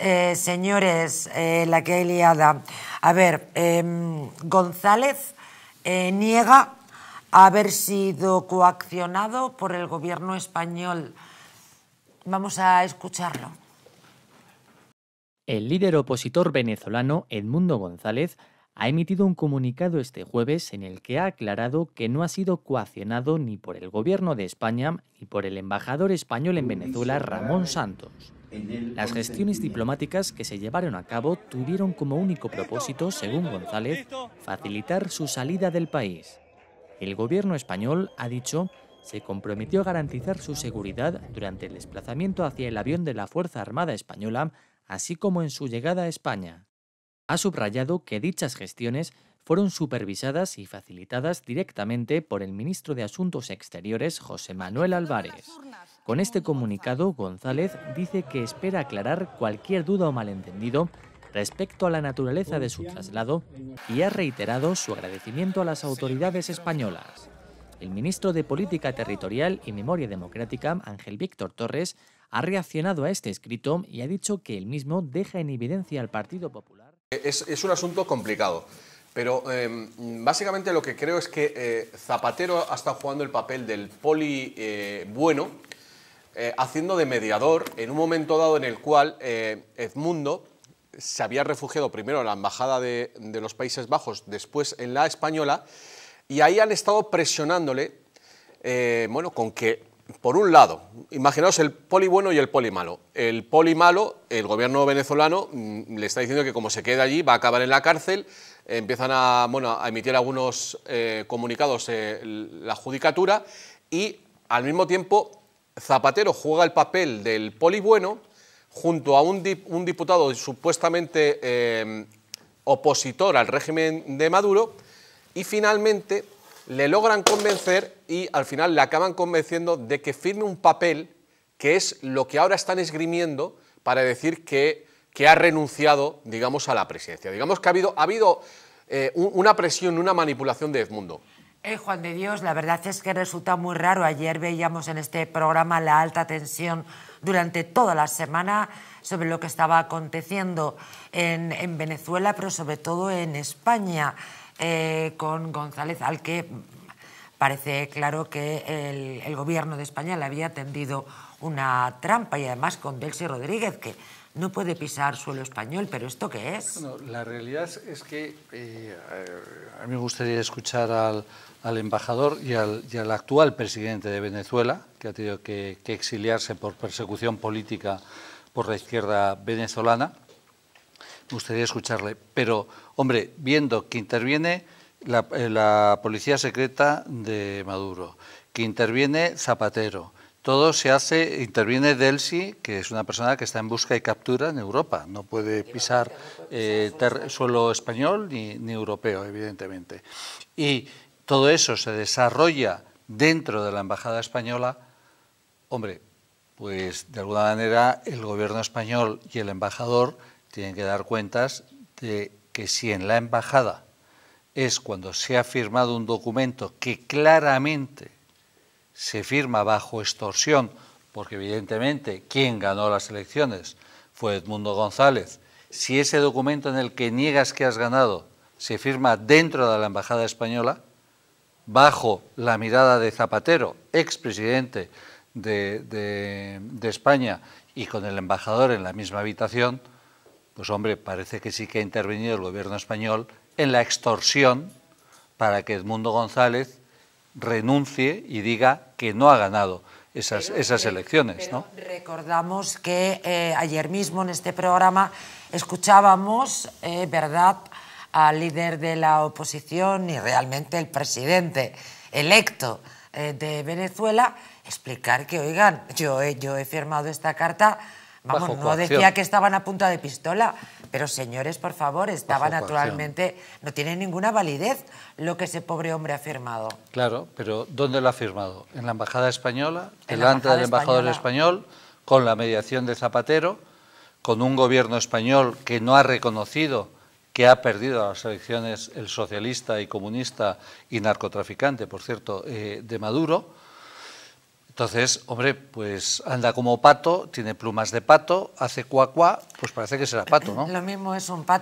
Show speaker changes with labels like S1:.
S1: Eh, señores, eh, la que liada. A ver, em, González eh, niega haber sido coaccionado por el gobierno español. Vamos a escucharlo.
S2: El líder opositor venezolano Edmundo González ha emitido un comunicado este jueves en el que ha aclarado que no ha sido coaccionado ni por el gobierno de España ni por el embajador español en Venezuela, Ramón Santos. Las gestiones diplomáticas que se llevaron a cabo tuvieron como único propósito, según González, facilitar su salida del país. El gobierno español, ha dicho, se comprometió a garantizar su seguridad durante el desplazamiento hacia el avión de la Fuerza Armada Española, así como en su llegada a España. Ha subrayado que dichas gestiones fueron supervisadas y facilitadas directamente por el ministro de Asuntos Exteriores José Manuel Álvarez, con este comunicado, González dice que espera aclarar cualquier duda o malentendido respecto a la naturaleza de su traslado y ha reiterado su agradecimiento a las autoridades españolas. El ministro de Política Territorial y Memoria Democrática, Ángel Víctor Torres, ha reaccionado a este escrito y ha dicho que el mismo deja en evidencia al Partido Popular.
S3: Es, un asunto complicado, pero em, básicamente lo que creo es que eh, Zapatero ha estado jugando el papel del poli eh, bueno, eh, haciendo de mediador en un momento dado en el cual eh, Edmundo se había refugiado primero en la Embajada de, los Países Bajos, después en la española, y ahí han estado presionándole, eh, bueno, con que, por un lado, imaginaos el poli bueno y el poli malo. El poli malo, el gobierno venezolano mm, le está diciendo que como se queda allí va a acabar en la cárcel, empiezan a, a, emitir algunos comunicados la judicatura y al mismo tiempo Zapatero juega el papel del polibueno junto a un, diputado supuestamente eh, opositor al régimen de Maduro y finalmente le logran convencer y al final le acaban convenciendo de que firme un papel que es lo que ahora están esgrimiendo para decir que, que ha renunciado, digamos, a la presidencia. Digamos que ha habido, eh, una presión, una manipulación de Edmundo.
S1: Eh, Juan de Dios, la verdad es que resulta muy raro. Ayer veíamos en este programa la alta tensión durante toda la semana sobre lo que estaba aconteciendo en, Venezuela, pero sobre todo en España, eh, con González, al que Parece claro que el, Gobierno de España le había tendido una trampa y además con Delcy Rodríguez, que no puede pisar suelo español, pero ¿esto qué es? la
S4: realidad es que eh, a mí me gustaría escuchar al, embajador y al, actual presidente de Venezuela, que ha tenido que, exiliarse por persecución política por la izquierda venezolana. Me gustaría escucharle, pero hombre, viendo que interviene eh, la, policía secreta de Maduro, que interviene Zapatero, todo se hace, interviene Delsi, que es una persona que está en busca y captura en Europa, no puede pisar eh, suelo español ni, europeo, evidentemente. Y todo eso se desarrolla dentro de la Embajada Española. Hombre, pues de alguna manera el gobierno español y el embajador tienen que dar cuentas de que si en la embajada es cuando se ha firmado un documento que claramente se firma bajo extorsión, porque evidentemente quien ganó las elecciones fue Edmundo González. Si ese documento en el que niegas que has ganado se firma dentro de la Embajada Española, bajo la mirada de Zapatero, expresidente de, de España, y con el embajador en la misma habitación, pues hombre, parece que sí que ha intervenido el gobierno español en la extorsión para que Edmundo González renuncie y diga que no ha ganado esas, elecciones.
S1: Recordamos que eh, ayer mismo en este programa escuchábamos, eh, ¿verdad?, al líder de la oposición y realmente el presidente electo eh, de Venezuela explicar que, oigan, yo yo he firmado esta carta no decía que estaban a punta de pistola, pero señores, por favor, estaba naturalmente... No tiene ninguna validez lo que ese pobre hombre ha firmado.
S4: Claro, pero ¿dónde lo ha firmado? En la Embajada Española, delante del embajador español, con la mediación de Zapatero, con un gobierno español que no ha reconocido que ha perdido las elecciones el socialista y comunista y narcotraficante, por cierto, eh, de Maduro entonces, hombre, pues anda como pato, tiene plumas de pato, hace cua pues parece que será pato, ¿no? Lo mismo es un pato.